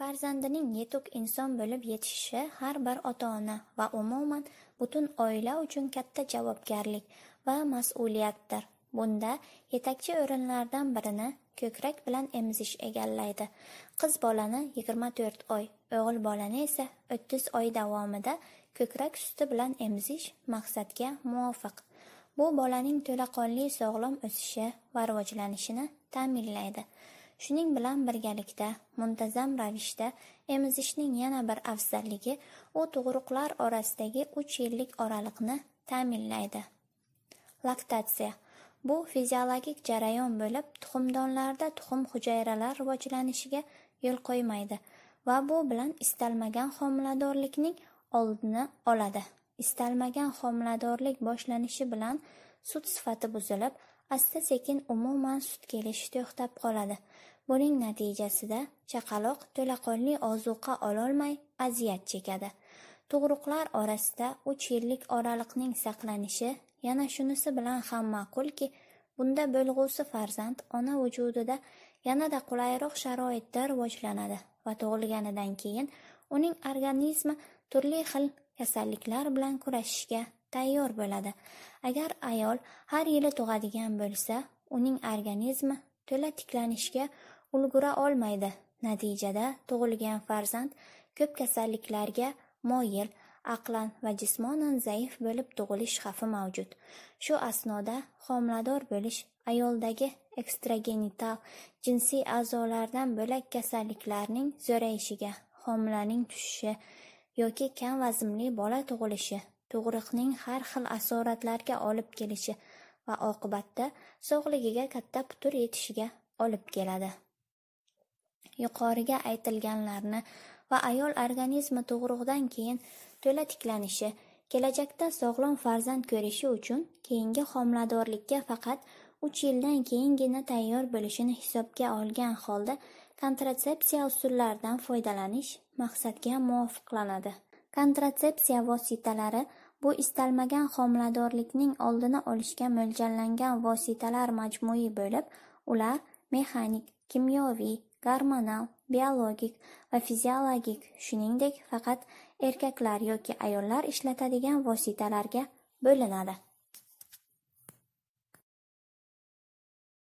Farzandining yetuk inson bo'lib yetishishi har bir ota-ona va umuman butun oila uchun katta javobgarlik va mas'uliyatdir. Bunda yetakchi o'rinlardan birini ko'krak bilan emizish egallaydi. Qiz bolani 24 oy, o'g'il bolani esa 30 oy davomida ko'krak suti bilan emizish maqsadga muvofiq. Bu bolaning to'laqonli sog'lom o'sishi va rivojlanishini ta'minlaydi. Shuning bilan birgalikda muntazam ravishda emizishning yana bir afzalligi u tug'ruqlar orasidagi 3 yillik oraliqni ta'minlaydi. Laktatsiya Bu fiziologik jarayon bo'lib, tuxumdonlarda tuxum hujayralar rivojlanishiga yo'l qo'ymaydi va bu bilan istalmagan homiladorlikning oldini oladi. Istalmagan homiladorlik boshlanishi bilan sut sifati buzilib, asta-sekin umuman sut kelishi to'xtab qoladi. Buning natijasida chaqaloq to'laqonli ozuqa ololmay aziyat chekadi. Tug'ruqlar orasida 3 yillik oraliqning saqlanishi yana shunisi bilan ham ma'qulki, bunda bo'lg'usi farzand ona vujudida yanada qulayroq sharoitda rivojlanadi va tug'ilganidan keyin uning organizmi turli xil kasalliklar bilan kurashishga tayyor bo'ladi agar ayol har yili tug'adigan bo'lsa uning organizmi to'la tiklanishga ulgura olmaydi natijada tug'ilgan farzand ko'p kasalliklarga moyil aqlan va jismonan zaif bo'lib tug'ilish xavfi mavjud shu asnoda homilador bo'lish ayoldagi ekstragenital jinsiy a'zolardan bo'lak kasalliklarning zo'rayishiga homilaning tushishi yoki kam vaznli bola tug'ilishi tug'ruqning har xil asoratlarga olib kelishi va oqibatda sog'ligiga katta putur yetishiga olib keladi yuqoriga aytilganlarni va ayol organizmi tug'ruqdan keyin to'la tiklanishi kelajakda sog'lom farzand ko'rishi uchun keyingi homiladorlikka faqat uch yildan keyingina tayyor bo'lishini hisobga olgan holda kontratsepsiya usullaridan foydalanish maqsadga muvofiqlanadi Kontratsepsiya vositalari – bu istalmagan homiladorlikning oldini olishga mo'ljallangan vositalar majmui bo'lib, ular mexanik, kimyoviy, gormonal, biologik va fiziologik, shuningdek, faqat erkaklar yoki ayollar ishlatadigan vositalarga bo'linadi.